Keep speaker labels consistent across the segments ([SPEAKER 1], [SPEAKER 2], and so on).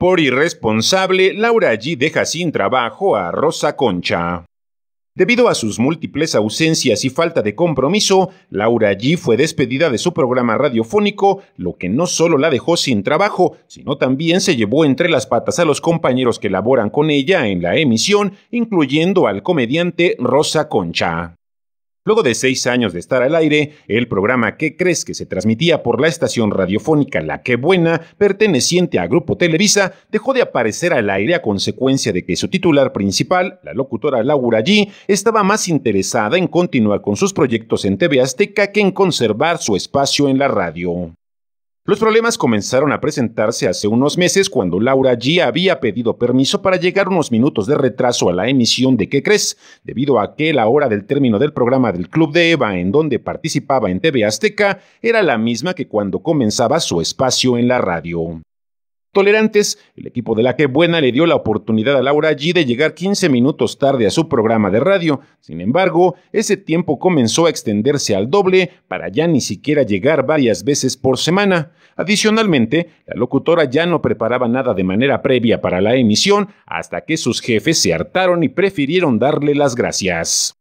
[SPEAKER 1] Por irresponsable, Laura G deja sin trabajo a Rosa Concha. Debido a sus múltiples ausencias y falta de compromiso, Laura G fue despedida de su programa radiofónico, lo que no solo la dejó sin trabajo, sino también se llevó entre las patas a los compañeros que laboran con ella en la emisión, incluyendo al comediante Rosa Concha. Luego de seis años de estar al aire, el programa que crees que se transmitía por la estación radiofónica La Que Buena, perteneciente a Grupo Televisa, dejó de aparecer al aire a consecuencia de que su titular principal, la locutora Laura G, estaba más interesada en continuar con sus proyectos en TV Azteca que en conservar su espacio en la radio. Los problemas comenzaron a presentarse hace unos meses cuando Laura G había pedido permiso para llegar unos minutos de retraso a la emisión de ¿Qué crees? Debido a que la hora del término del programa del Club de Eva en donde participaba en TV Azteca era la misma que cuando comenzaba su espacio en la radio tolerantes. El equipo de la que buena le dio la oportunidad a Laura G de llegar 15 minutos tarde a su programa de radio. Sin embargo, ese tiempo comenzó a extenderse al doble para ya ni siquiera llegar varias veces por semana. Adicionalmente, la locutora ya no preparaba nada de manera previa para la emisión hasta que sus jefes se hartaron y prefirieron darle las gracias.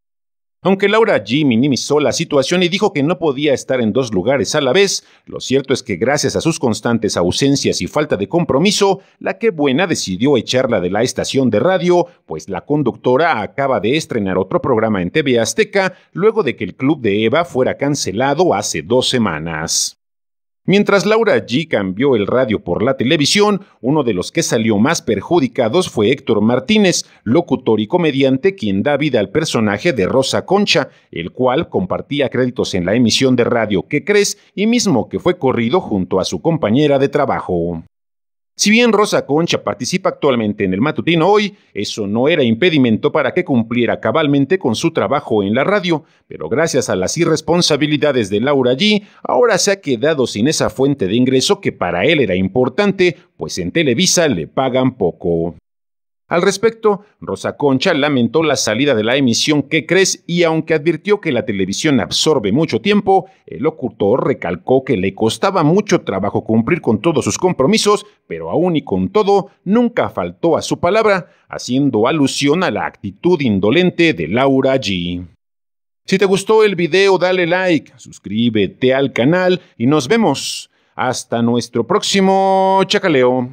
[SPEAKER 1] Aunque Laura G minimizó la situación y dijo que no podía estar en dos lugares a la vez, lo cierto es que gracias a sus constantes ausencias y falta de compromiso, la que buena decidió echarla de la estación de radio, pues la conductora acaba de estrenar otro programa en TV Azteca luego de que el club de Eva fuera cancelado hace dos semanas. Mientras Laura G cambió el radio por la televisión, uno de los que salió más perjudicados fue Héctor Martínez, locutor y comediante quien da vida al personaje de Rosa Concha, el cual compartía créditos en la emisión de radio que crees y mismo que fue corrido junto a su compañera de trabajo. Si bien Rosa Concha participa actualmente en el matutino hoy, eso no era impedimento para que cumpliera cabalmente con su trabajo en la radio, pero gracias a las irresponsabilidades de Laura G, ahora se ha quedado sin esa fuente de ingreso que para él era importante, pues en Televisa le pagan poco. Al respecto, Rosa Concha lamentó la salida de la emisión ¿Qué crees? y aunque advirtió que la televisión absorbe mucho tiempo, el locutor recalcó que le costaba mucho trabajo cumplir con todos sus compromisos, pero aún y con todo, nunca faltó a su palabra, haciendo alusión a la actitud indolente de Laura G. Si te gustó el video, dale like, suscríbete al canal y nos vemos. Hasta nuestro próximo chacaleo.